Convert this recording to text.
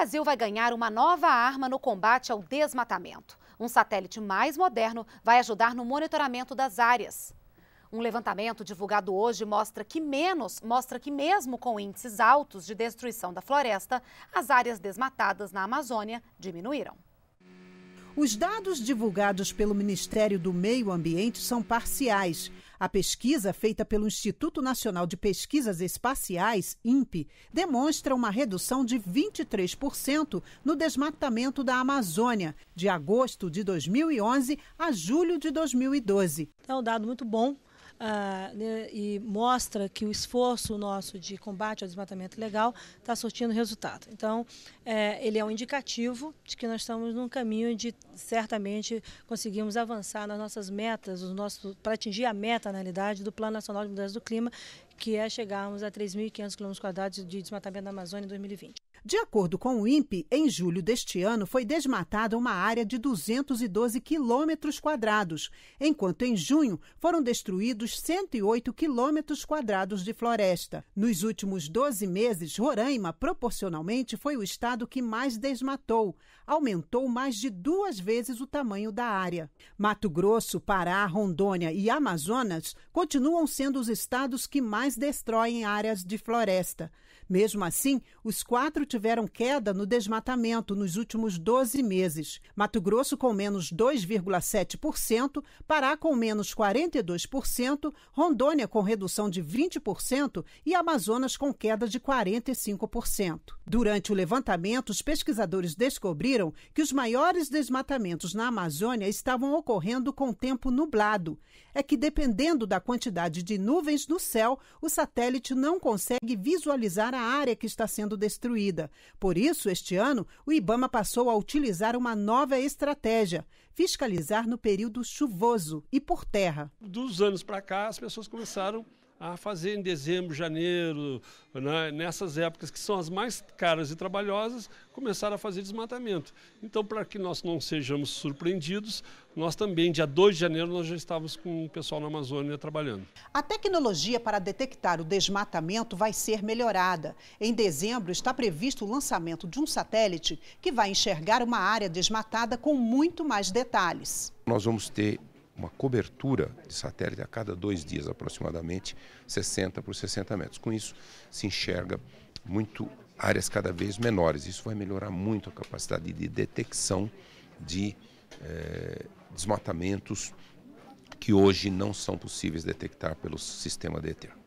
Brasil vai ganhar uma nova arma no combate ao desmatamento. Um satélite mais moderno vai ajudar no monitoramento das áreas. Um levantamento divulgado hoje mostra que menos, mostra que mesmo com índices altos de destruição da floresta, as áreas desmatadas na Amazônia diminuíram. Os dados divulgados pelo Ministério do Meio Ambiente são parciais a pesquisa feita pelo Instituto Nacional de Pesquisas Espaciais, INPE, demonstra uma redução de 23% no desmatamento da Amazônia, de agosto de 2011 a julho de 2012. Então, é um dado muito bom ah, né, e mostra que o esforço nosso de combate ao desmatamento legal está surtindo resultado. Então, é, ele é um indicativo de que nós estamos num caminho de certamente conseguirmos avançar nas nossas metas, para atingir a meta, na realidade, do Plano Nacional de Mudança do Clima, que é chegarmos a 3.500 km de desmatamento na Amazônia em 2020. De acordo com o INPE, em julho deste ano foi desmatada uma área de 212 quilômetros quadrados, enquanto em junho foram destruídos 108 quilômetros quadrados de floresta. Nos últimos 12 meses, Roraima, proporcionalmente, foi o estado que mais desmatou, aumentou mais de duas vezes o tamanho da área. Mato Grosso, Pará, Rondônia e Amazonas continuam sendo os estados que mais destroem áreas de floresta. Mesmo assim, os quatro tiveram queda no desmatamento nos últimos 12 meses. Mato Grosso com menos 2,7%, Pará com menos 42%, Rondônia com redução de 20% e Amazonas com queda de 45%. Durante o levantamento, os pesquisadores descobriram que os maiores desmatamentos na Amazônia estavam ocorrendo com tempo nublado. É que dependendo da quantidade de nuvens no céu, o satélite não consegue visualizar a área que está sendo destruída. Por isso, este ano, o Ibama passou a utilizar uma nova estratégia: fiscalizar no período chuvoso e por terra. Dos anos para cá, as pessoas começaram a fazer em dezembro, janeiro, né, nessas épocas que são as mais caras e trabalhosas, começar a fazer desmatamento. Então, para que nós não sejamos surpreendidos, nós também, dia 2 de janeiro, nós já estávamos com o pessoal na Amazônia trabalhando. A tecnologia para detectar o desmatamento vai ser melhorada. Em dezembro, está previsto o lançamento de um satélite que vai enxergar uma área desmatada com muito mais detalhes. Nós vamos ter uma cobertura de satélite a cada dois dias, aproximadamente 60 por 60 metros. Com isso, se enxerga muito áreas cada vez menores. Isso vai melhorar muito a capacidade de detecção de eh, desmatamentos que hoje não são possíveis detectar pelo sistema DETER.